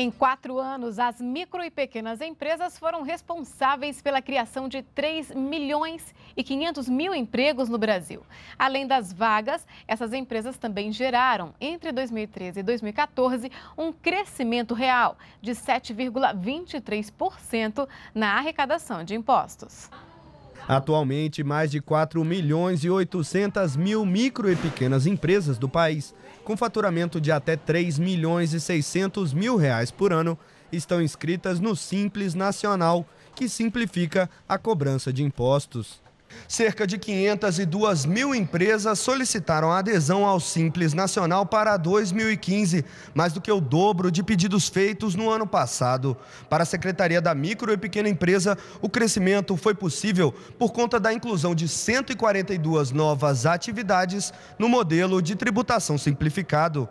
Em quatro anos, as micro e pequenas empresas foram responsáveis pela criação de 3 milhões e 500 mil empregos no Brasil. Além das vagas, essas empresas também geraram, entre 2013 e 2014, um crescimento real de 7,23% na arrecadação de impostos. Atualmente, mais de 4 milhões e 800 mil micro e pequenas empresas do país, com faturamento de até 3 milhões e 600 mil reais por ano, estão inscritas no Simples Nacional, que simplifica a cobrança de impostos. Cerca de 502 mil empresas solicitaram adesão ao Simples Nacional para 2015, mais do que o dobro de pedidos feitos no ano passado. Para a Secretaria da Micro e Pequena Empresa, o crescimento foi possível por conta da inclusão de 142 novas atividades no modelo de tributação simplificado.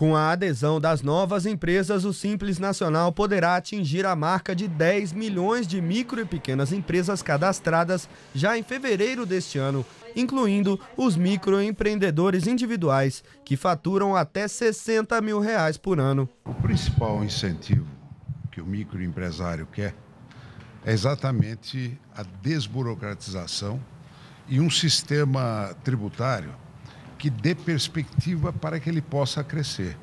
Com a adesão das novas empresas, o Simples Nacional poderá atingir a marca de 10 milhões de micro e pequenas empresas cadastradas já em fevereiro deste ano, incluindo os microempreendedores individuais, que faturam até 60 mil reais por ano. O principal incentivo que o microempresário quer é exatamente a desburocratização e um sistema tributário que dê perspectiva para que ele possa crescer.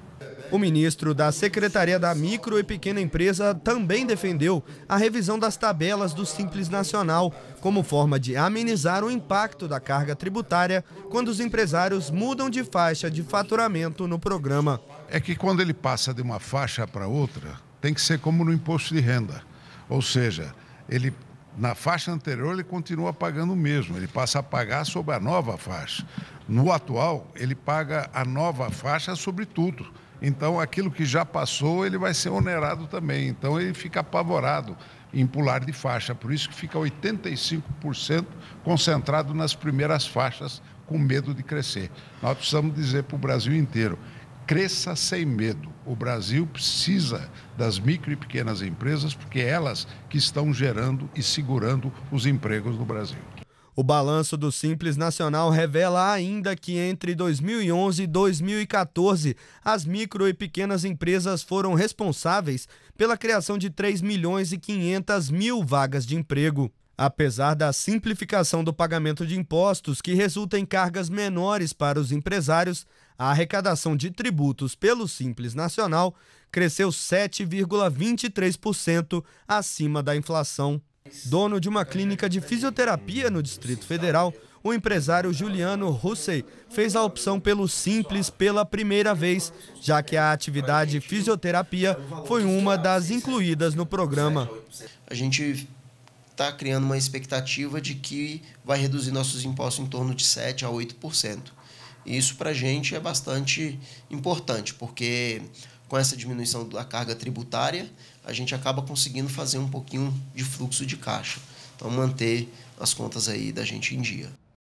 O ministro da Secretaria da Micro e Pequena Empresa também defendeu a revisão das tabelas do Simples Nacional, como forma de amenizar o impacto da carga tributária quando os empresários mudam de faixa de faturamento no programa. É que quando ele passa de uma faixa para outra, tem que ser como no imposto de renda. Ou seja, ele na faixa anterior ele continua pagando o mesmo, ele passa a pagar sobre a nova faixa. No atual, ele paga a nova faixa sobre tudo. Então, aquilo que já passou, ele vai ser onerado também. Então, ele fica apavorado em pular de faixa. Por isso que fica 85% concentrado nas primeiras faixas, com medo de crescer. Nós precisamos dizer para o Brasil inteiro, cresça sem medo. O Brasil precisa das micro e pequenas empresas, porque é elas que estão gerando e segurando os empregos no Brasil. O balanço do Simples Nacional revela ainda que entre 2011 e 2014, as micro e pequenas empresas foram responsáveis pela criação de 3 milhões e 500 mil vagas de emprego. Apesar da simplificação do pagamento de impostos, que resulta em cargas menores para os empresários, a arrecadação de tributos pelo Simples Nacional cresceu 7,23% acima da inflação. Dono de uma clínica de fisioterapia no Distrito Federal, o empresário Juliano Hussey fez a opção pelo simples pela primeira vez, já que a atividade fisioterapia foi uma das incluídas no programa. A gente está criando uma expectativa de que vai reduzir nossos impostos em torno de 7% a 8%. E isso para a gente é bastante importante, porque com essa diminuição da carga tributária, a gente acaba conseguindo fazer um pouquinho de fluxo de caixa. Então, manter as contas aí da gente em dia.